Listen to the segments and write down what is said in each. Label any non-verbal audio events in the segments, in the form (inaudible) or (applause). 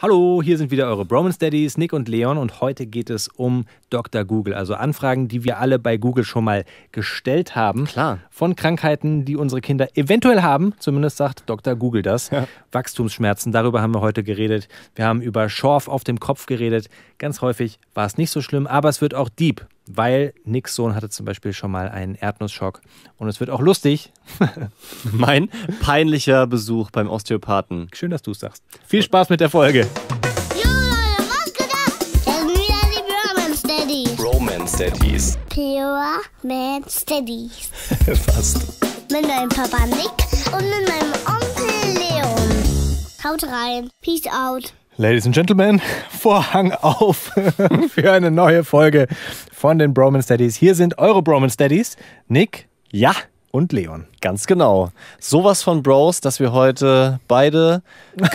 Hallo, hier sind wieder eure Bromance Daddies, Nick und Leon und heute geht es um Dr. Google, also Anfragen, die wir alle bei Google schon mal gestellt haben. Klar. Von Krankheiten, die unsere Kinder eventuell haben, zumindest sagt Dr. Google das. Ja. Wachstumsschmerzen, darüber haben wir heute geredet. Wir haben über Schorf auf dem Kopf geredet. Ganz häufig war es nicht so schlimm, aber es wird auch deep weil Nicks Sohn hatte zum Beispiel schon mal einen Erdnussschock. Und es wird auch lustig. (laughs) mein peinlicher Besuch beim Osteopathen. Schön, dass du es sagst. Viel Spaß mit der Folge. Daddies. Pure Man Steadies. Fast. (laughs) Mit meinem Papa Nick und mit meinem Onkel Leon. Haut rein. Peace out. Ladies and Gentlemen, Vorhang auf (laughs) für eine neue Folge von den Broman Daddies. Hier sind eure Broman Daddies, Nick. Ja. Und Leon. Ganz genau. Sowas von Bros, dass wir heute beide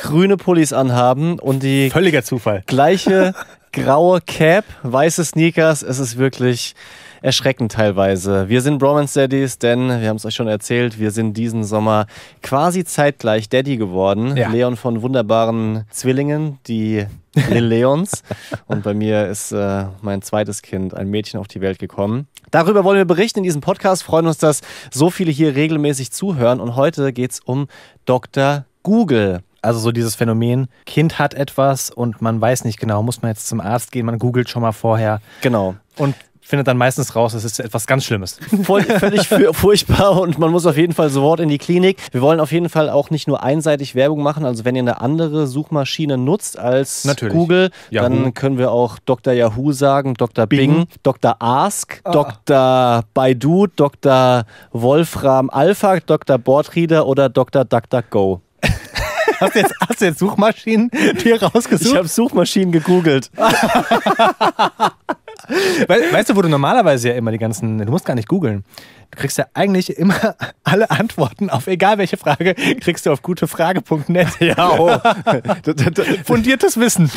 grüne Pullis anhaben und die. Völliger Zufall. Gleiche graue Cap, weiße Sneakers. Es ist wirklich erschreckend teilweise. Wir sind Bromance Daddies, denn wir haben es euch schon erzählt, wir sind diesen Sommer quasi zeitgleich Daddy geworden. Ja. Leon von wunderbaren Zwillingen, die Lil Leons. Und bei mir ist äh, mein zweites Kind, ein Mädchen, auf die Welt gekommen. Darüber wollen wir berichten in diesem Podcast. Freuen uns, dass so viele hier regelmäßig zuhören. Und heute geht es um Dr. Google. Also so dieses Phänomen, Kind hat etwas und man weiß nicht genau, muss man jetzt zum Arzt gehen, man googelt schon mal vorher. Genau. Und findet dann meistens raus, es ist etwas ganz Schlimmes. Voll, (laughs) völlig furchtbar und man muss auf jeden Fall sofort in die Klinik. Wir wollen auf jeden Fall auch nicht nur einseitig Werbung machen. Also wenn ihr eine andere Suchmaschine nutzt als Natürlich. Google, Yahoo. dann können wir auch Dr. Yahoo sagen, Dr. Bing, Bing Dr. Ask, ah. Dr. Baidu, Dr. Wolfram Alpha, Dr. Bordrieder oder Dr. DuckDuckGo. (laughs) Hast du, jetzt, hast du jetzt Suchmaschinen dir rausgesucht? Ich habe Suchmaschinen gegoogelt. (laughs) (laughs) weißt du, wo du normalerweise ja immer die ganzen, du musst gar nicht googeln. Du kriegst ja eigentlich immer (laughs) alle Antworten auf egal welche Frage, kriegst du auf gutefrage.net. (laughs) Ja, oh. Fundiertes Wissen.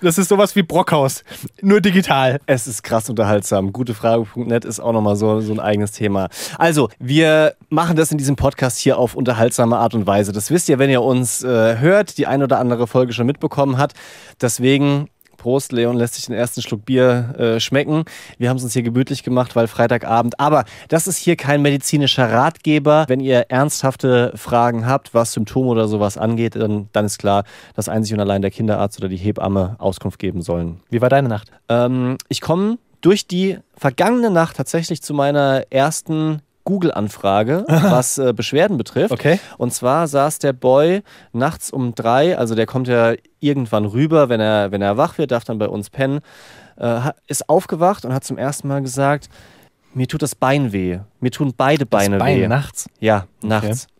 Das ist sowas wie Brockhaus, nur digital. Es ist krass unterhaltsam. Gutefrage.net ist auch nochmal so, so ein eigenes Thema. Also, wir machen das in diesem Podcast hier auf unterhaltsame Art und Weise. Das wisst ihr, wenn ihr uns äh, hört, die ein oder andere Folge schon mitbekommen hat. Deswegen Prost, Leon lässt sich den ersten Schluck Bier äh, schmecken. Wir haben es uns hier gemütlich gemacht, weil Freitagabend. Aber das ist hier kein medizinischer Ratgeber. Wenn ihr ernsthafte Fragen habt, was Symptome oder sowas angeht, dann, dann ist klar, dass einzig und allein der Kinderarzt oder die Hebamme Auskunft geben sollen. Wie war deine Nacht? Ähm, ich komme durch die vergangene Nacht tatsächlich zu meiner ersten Google-Anfrage, (laughs) was äh, Beschwerden betrifft. Okay. Und zwar saß der Boy nachts um drei, also der kommt ja irgendwann rüber, wenn er, wenn er wach wird, darf dann bei uns pennen, äh, ist aufgewacht und hat zum ersten Mal gesagt, mir tut das Bein weh. Mir tun beide Beine das Bein weh. nachts? Ja, nachts. Okay.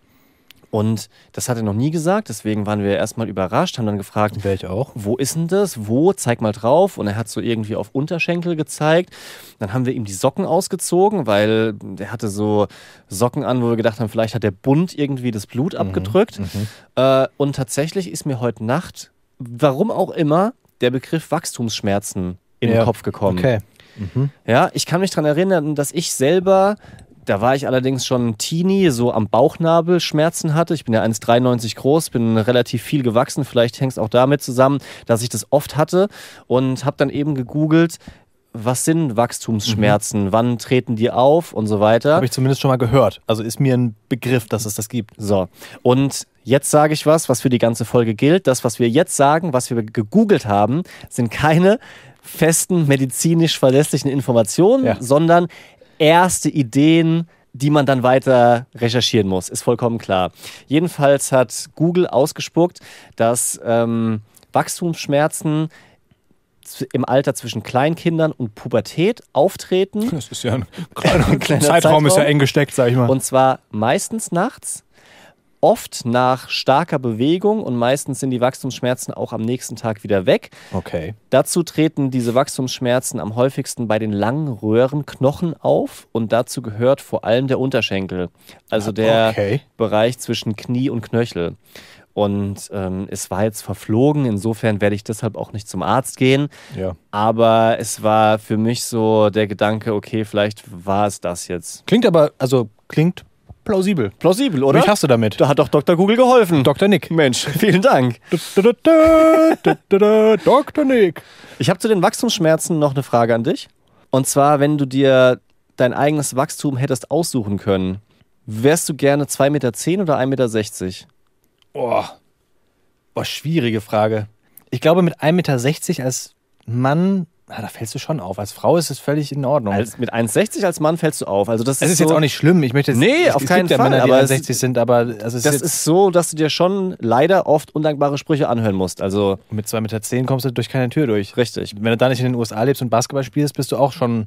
Und das hat er noch nie gesagt, deswegen waren wir erstmal überrascht, haben dann gefragt, Wäre ich auch. wo ist denn das? Wo? Zeig mal drauf. Und er hat so irgendwie auf Unterschenkel gezeigt. Dann haben wir ihm die Socken ausgezogen, weil er hatte so Socken an, wo wir gedacht haben, vielleicht hat der Bund irgendwie das Blut mhm. abgedrückt. Mhm. Äh, und tatsächlich ist mir heute Nacht, warum auch immer, der Begriff Wachstumsschmerzen in ja. den Kopf gekommen. Okay. Mhm. Ja, ich kann mich daran erinnern, dass ich selber da war ich allerdings schon Teenie, so am Bauchnabel Schmerzen hatte. Ich bin ja 1,93 groß, bin relativ viel gewachsen. Vielleicht hängt es auch damit zusammen, dass ich das oft hatte und habe dann eben gegoogelt, was sind Wachstumsschmerzen, mhm. wann treten die auf und so weiter. Habe ich zumindest schon mal gehört. Also ist mir ein Begriff, dass es das gibt. So. Und jetzt sage ich was, was für die ganze Folge gilt. Das, was wir jetzt sagen, was wir gegoogelt haben, sind keine festen, medizinisch verlässlichen Informationen, ja. sondern erste Ideen, die man dann weiter recherchieren muss, ist vollkommen klar. Jedenfalls hat Google ausgespuckt, dass ähm, Wachstumsschmerzen im Alter zwischen Kleinkindern und Pubertät auftreten. Das ist ja ein kleiner, (laughs) ein kleiner Zeitraum, Zeitraum, ist ja eng gesteckt, sag ich mal. Und zwar meistens nachts, oft nach starker Bewegung und meistens sind die Wachstumsschmerzen auch am nächsten Tag wieder weg. Okay. Dazu treten diese Wachstumsschmerzen am häufigsten bei den langen Röhrenknochen auf und dazu gehört vor allem der Unterschenkel, also ah, der okay. Bereich zwischen Knie und Knöchel. Und ähm, es war jetzt verflogen, insofern werde ich deshalb auch nicht zum Arzt gehen. Ja. Aber es war für mich so der Gedanke, okay, vielleicht war es das jetzt. Klingt aber, also klingt plausibel. Plausibel, oder? Mich hast du damit. Da hat doch Dr. Google geholfen. Dr. Nick. Mensch, (laughs) vielen Dank. Dr. Nick. Ich habe zu den Wachstumsschmerzen noch eine Frage an dich. Und zwar, wenn du dir dein eigenes Wachstum hättest aussuchen können, wärst du gerne 2,10 Meter oder 1,60 Meter? Boah. Boah, schwierige Frage. Ich glaube, mit 1,60 Meter als Mann na, ah, da fällst du schon auf. Als Frau ist es völlig in Ordnung. Als, mit 1,60 als Mann fällst du auf. Also das es ist, ist so, jetzt auch nicht schlimm. Ich möchte jetzt, nee, es, auf es keinen Fall. Ja Männer, die aber 1,60 sind, aber also das ist, ist, so, dass du dir schon leider oft undankbare Sprüche anhören musst. Also mit 2,10 Meter zehn kommst du durch keine Tür durch. Richtig. Wenn du da nicht in den USA lebst und Basketball spielst, bist du auch schon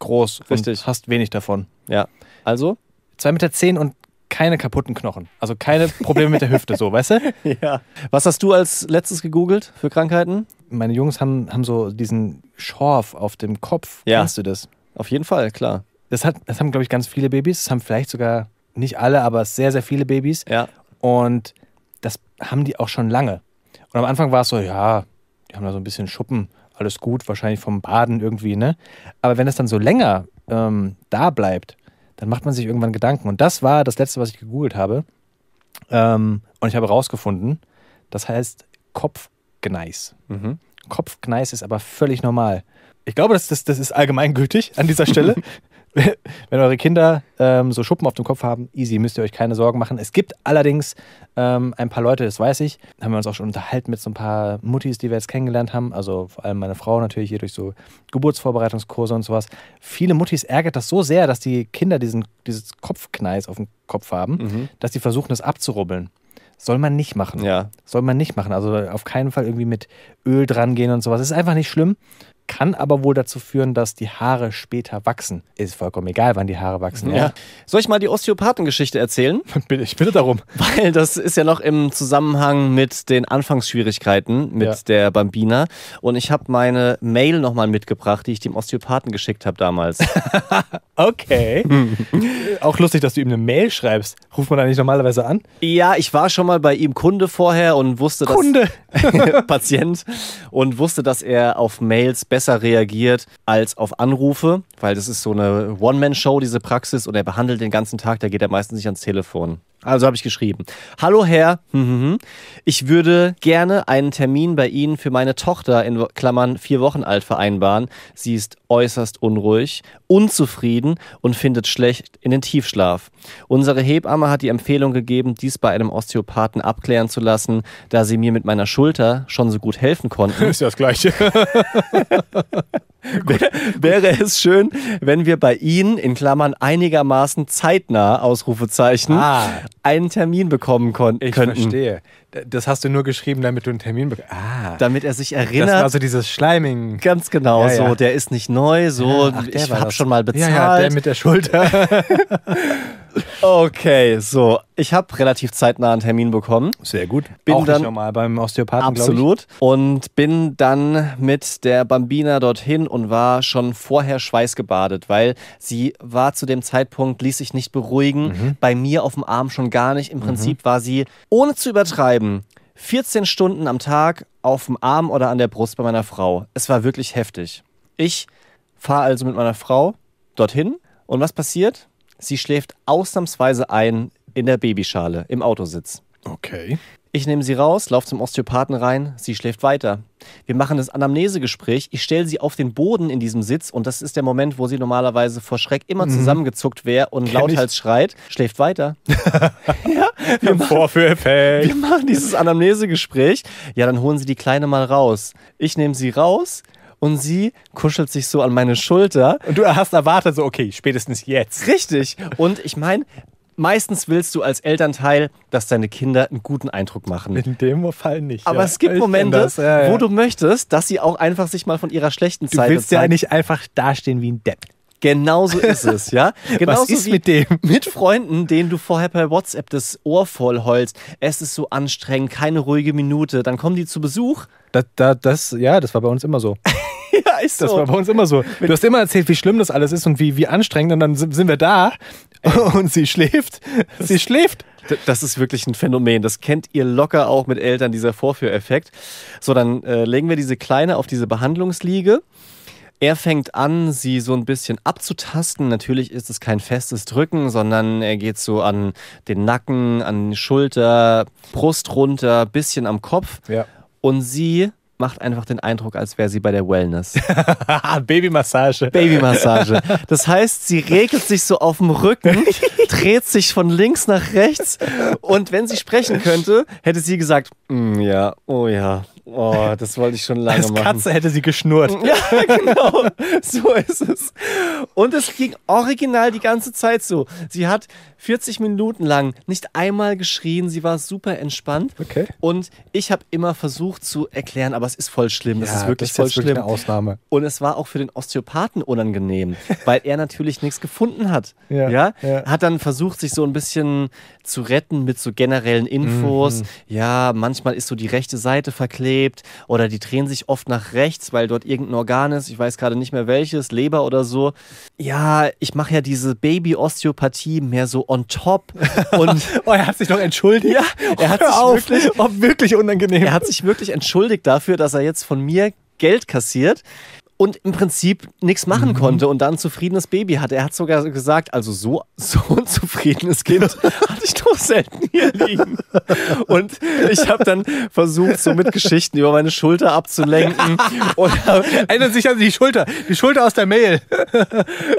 groß richtig. und hast wenig davon. Ja. Also 2,10 Meter zehn und keine kaputten Knochen. Also keine Probleme mit der Hüfte, so, weißt du? (laughs) Ja. Was hast du als letztes gegoogelt für Krankheiten? Meine Jungs haben, haben so diesen Schorf auf dem Kopf. Ja. Kennst du das? Auf jeden Fall, klar. Das, hat, das haben, glaube ich, ganz viele Babys. Das haben vielleicht sogar nicht alle, aber sehr, sehr viele Babys. Ja. Und das haben die auch schon lange. Und am Anfang war es so, ja, die haben da so ein bisschen Schuppen, alles gut, wahrscheinlich vom Baden irgendwie, ne? Aber wenn das dann so länger ähm, da bleibt, dann macht man sich irgendwann Gedanken. Und das war das Letzte, was ich gegoogelt habe. Ähm, und ich habe rausgefunden, das heißt Kopfgneis. Mhm. Kopfgneis ist aber völlig normal. Ich glaube, das, das, das ist allgemeingültig an dieser Stelle. (laughs) (laughs) wenn eure Kinder ähm, so Schuppen auf dem Kopf haben, easy, müsst ihr euch keine Sorgen machen. Es gibt allerdings ähm, ein paar Leute, das weiß ich, haben wir uns auch schon unterhalten mit so ein paar Muttis, die wir jetzt kennengelernt haben. Also vor allem meine Frau natürlich hier durch so Geburtsvorbereitungskurse und sowas. Viele Muttis ärgert das so sehr, dass die Kinder diesen, dieses Kopfkneis auf dem Kopf haben, mhm. dass die versuchen, das abzurubbeln. Soll man nicht machen. Ja. Soll man nicht machen. Also auf keinen Fall irgendwie mit Öl dran gehen und sowas. ist einfach nicht schlimm kann aber wohl dazu führen, dass die Haare später wachsen. Ist vollkommen egal, wann die Haare wachsen. Ja. Soll ich mal die Osteopathengeschichte erzählen? (laughs) Ich bitte darum. Weil das ist ja noch im Zusammenhang mit den Anfangsschwierigkeiten mit ja. der Bambina. Und ich habe meine Mail nochmal mitgebracht, die ich dem Osteopathen geschickt habe damals. (laughs) okay. (laughs) Auch lustig, dass du ihm eine Mail schreibst. Ruft man da nicht normalerweise an? Ja, ich war schon mal bei ihm Kunde vorher und wusste, dass. Kunde! (laughs) Patient und wusste, dass er auf Mails besser reagiert als auf Anrufe, weil das ist so eine One-Man-Show, diese Praxis, und er behandelt den ganzen Tag, da geht er meistens nicht ans Telefon. Also habe ich geschrieben. Hallo Herr, hm, hm, hm. ich würde gerne einen Termin bei Ihnen für meine Tochter in Klammern vier Wochen alt vereinbaren. Sie ist äußerst unruhig, unzufrieden und findet schlecht in den Tiefschlaf. Unsere Hebamme hat die Empfehlung gegeben, dies bei einem Osteopathen abklären zu lassen, da sie mir mit meiner Schulter schon so gut helfen konnten. (laughs) Ist ja das Gleiche. (laughs) Wäre es schön, wenn wir bei Ihnen in Klammern einigermaßen zeitnah Ausrufezeichen ah. einen Termin bekommen konnten. Ich könnten. verstehe. Das hast du nur geschrieben, damit du einen Termin bekommst. Ah. Damit er sich erinnert. Das war also dieses Schleiming. Ganz genau ja, so. Der ist nicht neu. So, Ach, ich habe schon mal bezahlt. Ja, ja, der mit der Schulter. (laughs) (laughs) Okay, so. Ich habe relativ zeitnah einen Termin bekommen. Sehr gut. Bin Auch dann normal beim Osteopathen, Absolut. Und bin dann mit der Bambina dorthin und war schon vorher schweißgebadet, weil sie war zu dem Zeitpunkt, ließ sich nicht beruhigen. Mhm. Bei mir auf dem Arm schon gar nicht. Im mhm. Prinzip mhm. war sie, ohne zu übertreiben, 14 Stunden am Tag auf dem Arm oder an der Brust bei meiner Frau. Es war wirklich heftig. Ich fahre also mit meiner Frau dorthin und was passiert? Sie schläft ausnahmsweise ein in der Babyschale im Autositz. Okay. Ich nehme sie raus, laufe zum Osteopathen rein, sie schläft weiter. Wir machen das Anamnesegespräch, ich stelle sie auf den Boden in diesem Sitz und das ist der Moment, wo sie normalerweise vor Schreck immer mhm. zusammengezuckt wäre und Kenn lauthals ich. schreit, schläft weiter. (laughs) ja, wir machen, Vorführeffekt. Wir machen dieses Anamnesegespräch. Ja, dann holen sie die Kleine mal raus. Ich nehme sie raus, und sie kuschelt sich so an meine Schulter. Und du hast erwartet, so, okay, spätestens jetzt. Richtig. Und ich meine, meistens willst du als Elternteil, dass deine Kinder einen guten Eindruck machen. In dem Fall nicht. Aber ja. es gibt ich Momente, ja, ja. wo du möchtest, dass sie auch einfach sich mal von ihrer schlechten Zeit. zeigen. Du willst ja nicht einfach dastehen wie ein Depp. Genauso ist es, ja. (laughs) Genauso Was ist mit dem? Mit Freunden, denen du vorher per WhatsApp das Ohr voll heulst. Es ist so anstrengend, keine ruhige Minute. Dann kommen die zu Besuch. Das, das, das, ja, das war bei uns immer so. (laughs) (laughs) ja, ist so. Das war bei uns immer so. Du hast immer erzählt, wie schlimm das alles ist und wie, wie anstrengend. Und dann sind wir da und sie schläft. Sie schläft. Das ist wirklich ein Phänomen. Das kennt ihr locker auch mit Eltern, dieser Vorführeffekt. So, dann äh, legen wir diese Kleine auf diese Behandlungsliege. Er fängt an, sie so ein bisschen abzutasten. Natürlich ist es kein festes Drücken, sondern er geht so an den Nacken, an die Schulter, Brust runter, bisschen am Kopf. Ja. Und sie macht einfach den Eindruck, als wäre sie bei der Wellness. (laughs) Babymassage. Babymassage. Das heißt, sie regelt sich so auf dem Rücken, (laughs) dreht sich von links nach rechts und wenn sie sprechen könnte, hätte sie gesagt, mm, ja, oh ja, Oh, das wollte ich schon lange Als machen. Als Katze hätte sie geschnurrt. (laughs) Ja, genau. So ist es. Und es ging original die ganze Zeit so. Sie hat 40 Minuten lang nicht einmal geschrien. Sie war super entspannt. Okay. Und ich habe immer versucht zu erklären, aber sowas ist voll schlimm. Das ja, ist wirklich das ist voll schlimm. Wirklich eine Ausnahme. Und es war auch für den Osteopathen unangenehm, (laughs) weil er natürlich nichts gefunden hat. Ja, ja? ja, Hat dann versucht, sich so ein bisschen zu retten mit so generellen Infos. Mhm. Ja, manchmal ist so die rechte Seite verklebt oder die drehen sich oft nach rechts, weil dort irgendein Organ ist. Ich weiß gerade nicht mehr welches, Leber oder so. Ja, ich mache ja diese Baby-Osteopathie mehr so on top. (laughs) Und oh, er hat sich doch entschuldigt. Ja, er hat sich wirklich, oh, wirklich unangenehm. Er hat sich wirklich entschuldigt dafür, dass er jetzt von mir Geld kassiert und im Prinzip nichts machen mhm. konnte und dann ein zufriedenes Baby hatte. Er hat sogar gesagt, also so, (laughs) so ein zufriedenes Kind (laughs) hatte ich doch selten hier liegen. Und ich habe dann versucht, so mit Geschichten über meine Schulter abzulenken. (laughs) Erinnert sich an die Schulter, die Schulter aus der Mail.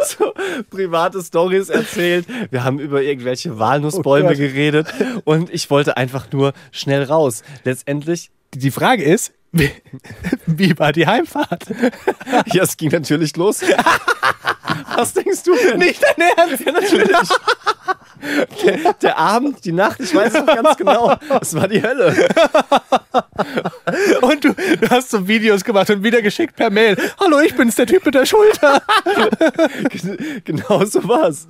so private Stories erzählt. Wir haben über irgendwelche Walnussbäume oh geredet und ich wollte einfach nur schnell raus. Letztendlich die Frage ist, wie, (laughs) wie war die Heimfahrt? (laughs) Ja, es ging natürlich los. (laughs) Was denkst du denn? Nicht dein Ernst? Ja, natürlich. Der, der, Abend, die Nacht, ich weiß noch ganz genau, es war die Hölle. Und du, du, hast so Videos gemacht und wieder geschickt per Mail. Hallo, ich bin's, der Typ mit der Schulter. genau so war's.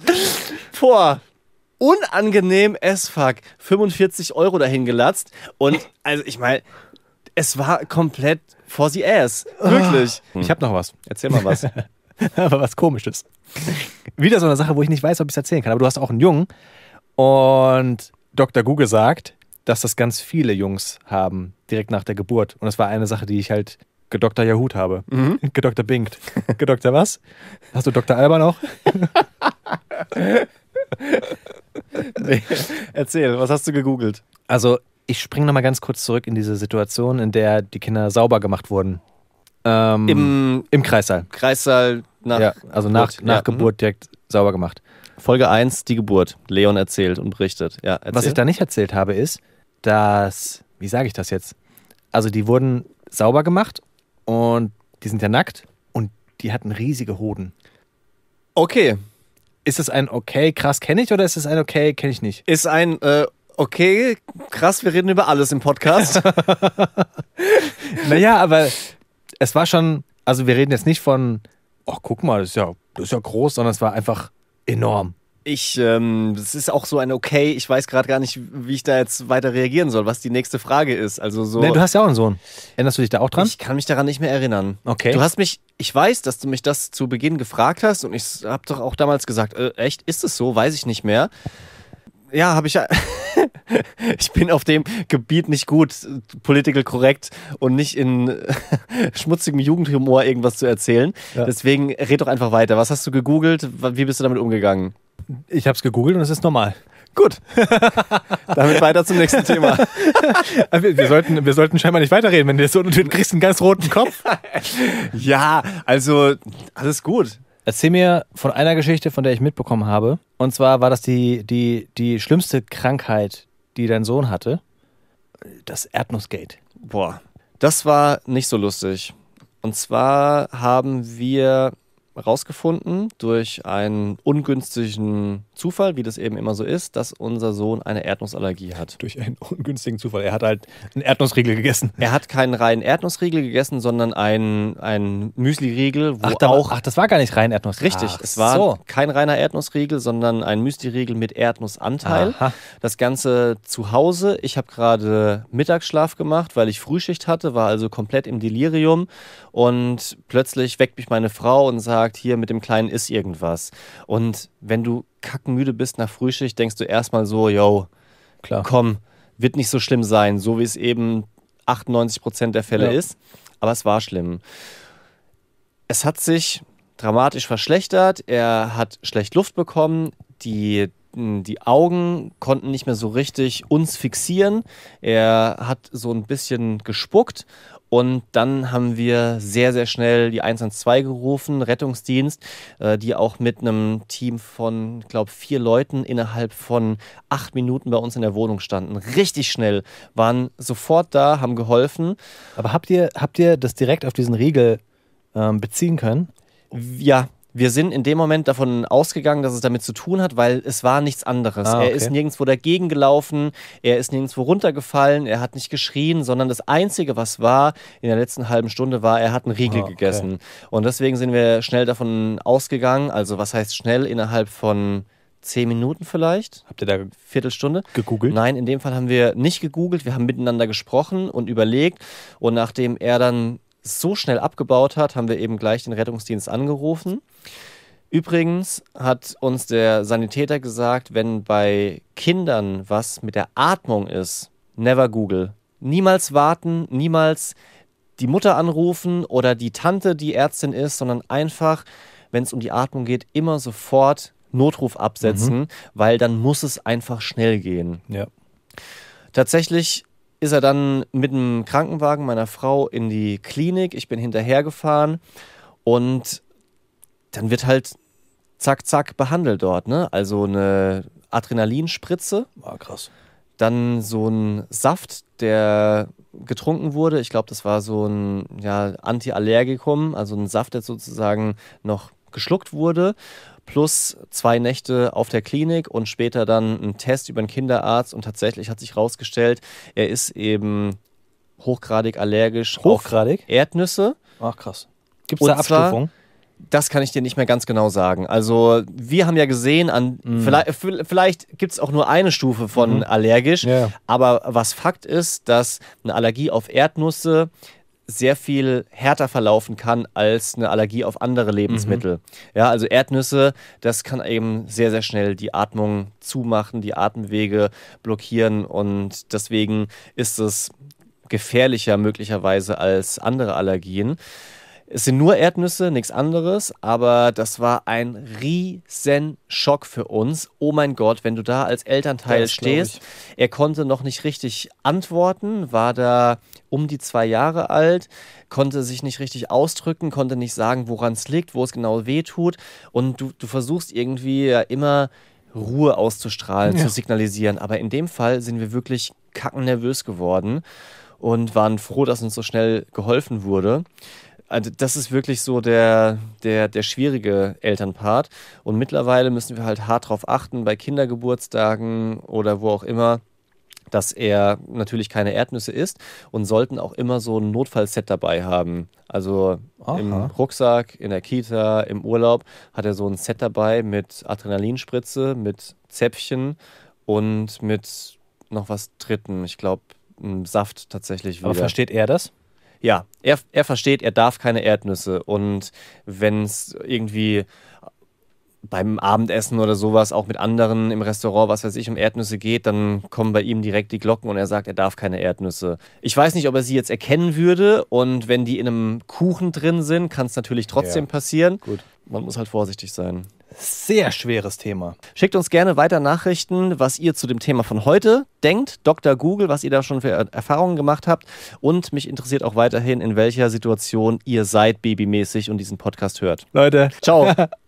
Vor unangenehm s fuck. 45 Euro dahingelatzt. Und also ich meine, es war komplett for the ass. Wirklich. Oh. Ich habe noch was. Erzähl mal was. (laughs) aber was komisches. Wieder so eine Sache, wo ich nicht weiß, ob ich es erzählen kann. Aber du hast auch einen Jungen. Und Dr. Google sagt, dass das ganz viele Jungs haben, direkt nach der Geburt. Und das war eine Sache, die ich halt gedokter Yahoo habe. Mhm. (laughs) Gedokter Binkt. gedokter was? Hast du Dr. Alba noch? (laughs) nee. Erzähl, was hast du gegoogelt? Also, ich springe nochmal ganz kurz zurück in diese Situation, in der die Kinder sauber gemacht wurden. Ähm, Im, Im Kreissaal. Kreissaal nach ja, also nach, Geburt, nach ja. Mhm. Geburt direkt sauber gemacht. Folge 1, die Geburt. Leon erzählt und berichtet. Ja, erzähl. Was ich da nicht erzählt habe, ist, dass, wie sage ich das jetzt? Also die wurden sauber gemacht und die sind ja nackt und die hatten riesige Hoden. Okay. Ist es ein okay, krass kenne ich oder ist es ein okay, kenne ich nicht? Ist ein äh, okay, krass, wir reden über alles im Podcast. (laughs) naja, aber es war schon, also wir reden jetzt nicht von, ach oh, guck mal, das ist ja, das ist ja groß, sondern es war einfach enorm. Ich, ähm, es ist auch so ein okay, ich weiß gerade gar nicht, wie ich da jetzt weiter reagieren soll, was die nächste Frage ist. Also so. Nee, du hast ja auch einen Sohn. Erinnerst du dich da auch dran? Ich kann mich daran nicht mehr erinnern. Okay. Du hast mich, ich weiß, dass du mich das zu Beginn gefragt hast und ich habe doch auch damals gesagt, äh, echt, ist es so? Weiß ich nicht mehr ja, habe ich ja. (laughs) ich bin auf dem Gebiet nicht gut, political korrekt und nicht in (laughs) schmutzigem Jugendhumor irgendwas zu erzählen. Ja. Deswegen red doch einfach weiter. Was hast du gegoogelt? Wie bist du damit umgegangen? Ich habe es gegoogelt und es ist normal. Gut. (laughs) Damit weiter zum nächsten Thema. Also wir, sollten, wir sollten scheinbar nicht weiterreden, wenn du das so und du kriegst einen ganz roten Kopf. ja, also alles gut. Erzähl mir von einer Geschichte, von der ich mitbekommen habe. Und zwar war das die, die, die schlimmste Krankheit, die dein Sohn hatte. Das Erdnussgate. Boah, das war nicht so lustig. Und zwar haben wir rausgefunden durch einen ungünstigen Zufall, wie das eben immer so ist, dass unser Sohn eine Erdnussallergie hat. Durch einen (laughs) ungünstigen Zufall. Er hat halt einen Erdnussriegel gegessen. Er hat keinen reinen Erdnussriegel gegessen, sondern einen, Müsliriegel, wo ach, da, auch. Ach, das war gar nicht rein Erdnussriegel. Richtig, ach, es war so. kein reiner Erdnussriegel, sondern ein Müsliriegel mit Erdnussanteil. Aha. Das Ganze zu Hause. Ich habe gerade Mittagsschlaf gemacht, weil ich Frühschicht hatte, war also komplett im Delirium und plötzlich weckt mich meine Frau und sagt, hier mit dem Kleinen ist irgendwas. Und wenn du kackmüde bist nach Frühschicht, denkst du erstmal so, yo, Klar. komm, wird nicht so schlimm sein, so wie es eben 98 Prozent der Fälle ja. ist. Aber es war schlimm. Es hat sich dramatisch verschlechtert. Er hat schlecht Luft bekommen. Die, die Augen konnten nicht mehr so richtig uns fixieren. Er hat so ein bisschen gespuckt und dann haben wir sehr, sehr schnell die 112 gerufen, Rettungsdienst, äh, die auch mit einem Team von, glaube vier Leuten innerhalb von acht Minuten bei uns in der Wohnung standen. Richtig schnell, waren sofort da, haben geholfen. Aber habt ihr, habt ihr das direkt auf diesen Riegel ähm, beziehen können? Ja, wir sind in dem Moment davon ausgegangen, dass es damit zu tun hat, weil es war nichts anderes. Ah, okay. Er ist nirgendwo dagegen gelaufen, er ist nirgendwo runtergefallen, er hat nicht geschrien, sondern das Einzige, was war in der letzten halben Stunde, war, er hat einen Riegel ah, okay. gegessen. Und deswegen sind wir schnell davon ausgegangen, also was heißt schnell innerhalb von zehn Minuten vielleicht. Habt ihr da Viertelstunde? Gegoogelt? Nein, in dem Fall haben wir nicht gegoogelt. Wir haben miteinander gesprochen und überlegt. Und nachdem er dann so schnell abgebaut hat, haben wir eben gleich den Rettungsdienst angerufen. Übrigens hat uns der Sanitäter gesagt, wenn bei Kindern was mit der Atmung ist, never Google. Niemals warten, niemals die Mutter anrufen oder die Tante, die Ärztin ist, sondern einfach, wenn es um die Atmung geht, immer sofort Notruf absetzen, mhm. weil dann muss es einfach schnell gehen. Ja. Tatsächlich ist er dann mit dem Krankenwagen meiner Frau in die Klinik. Ich bin hinterhergefahren und dann wird halt zack, zack behandelt dort. Ne? Also eine Adrenalinspritze. Ah, krass. Dann so ein Saft, der getrunken wurde. Ich glaube, das war so ein ja, Antiallergikum, also ein Saft, der sozusagen noch geschluckt wurde plus zwei Nächte auf der Klinik und später dann ein Test über einen Kinderarzt und tatsächlich hat sich herausgestellt, er ist eben hochgradig allergisch hochgradig? auf Erdnüsse. Ach krass. Gibt es da Abstufung? Das kann ich dir nicht mehr ganz genau sagen. Also, wir haben ja gesehen, an, mm. vielleicht, vielleicht gibt es auch nur eine Stufe von mm. allergisch, yeah. aber was Fakt ist, dass eine Allergie auf Erdnüsse sehr viel härter verlaufen kann als eine Allergie auf andere Lebensmittel. Mhm. Ja, also Erdnüsse, das kann eben sehr, sehr schnell die Atmung zumachen, die Atemwege blockieren und deswegen ist es gefährlicher möglicherweise als andere Allergien. Es sind nur Erdnüsse, nichts anderes, aber das war ein riesen Schock für uns. Oh mein Gott, wenn du da als Elternteil das stehst. Er konnte noch nicht richtig antworten, war da um die zwei Jahre alt, konnte sich nicht richtig ausdrücken, konnte nicht sagen, woran es liegt, wo es genau weh tut. Und du, du versuchst irgendwie ja immer Ruhe auszustrahlen, ja. zu signalisieren. Aber in dem Fall sind wir wirklich kackennervös geworden und waren froh, dass uns so schnell geholfen wurde. Also das ist wirklich so der, der, der schwierige Elternpart. Und mittlerweile müssen wir halt hart drauf achten, bei Kindergeburtstagen oder wo auch immer, dass er natürlich keine Erdnüsse isst und sollten auch immer so ein Notfallset dabei haben. Also Aha. im Rucksack, in der Kita, im Urlaub hat er so ein Set dabei mit Adrenalinspritze, mit Zäpfchen und mit noch was Dritten. Ich glaube, Saft tatsächlich wieder. Aber versteht er das? ja, er, er versteht, er darf keine Erdnüsse. Und wenn es irgendwie beim Abendessen oder sowas, auch mit anderen im Restaurant, was weiß ich, um Erdnüsse geht, dann kommen bei ihm direkt die Glocken und er sagt, er darf keine Erdnüsse. Ich weiß nicht, ob er sie jetzt erkennen würde und wenn die in einem Kuchen drin sind, kann es natürlich trotzdem ja. passieren. Gut. Man muss halt vorsichtig sein. Sehr schweres Thema. Schickt uns gerne weiter Nachrichten, was ihr zu dem Thema von heute denkt, Dr. Google, was ihr da schon für Erfahrungen gemacht habt. Und mich interessiert auch weiterhin, in welcher Situation ihr seid babymäßig und diesen Podcast hört. Leute, ciao. (laughs)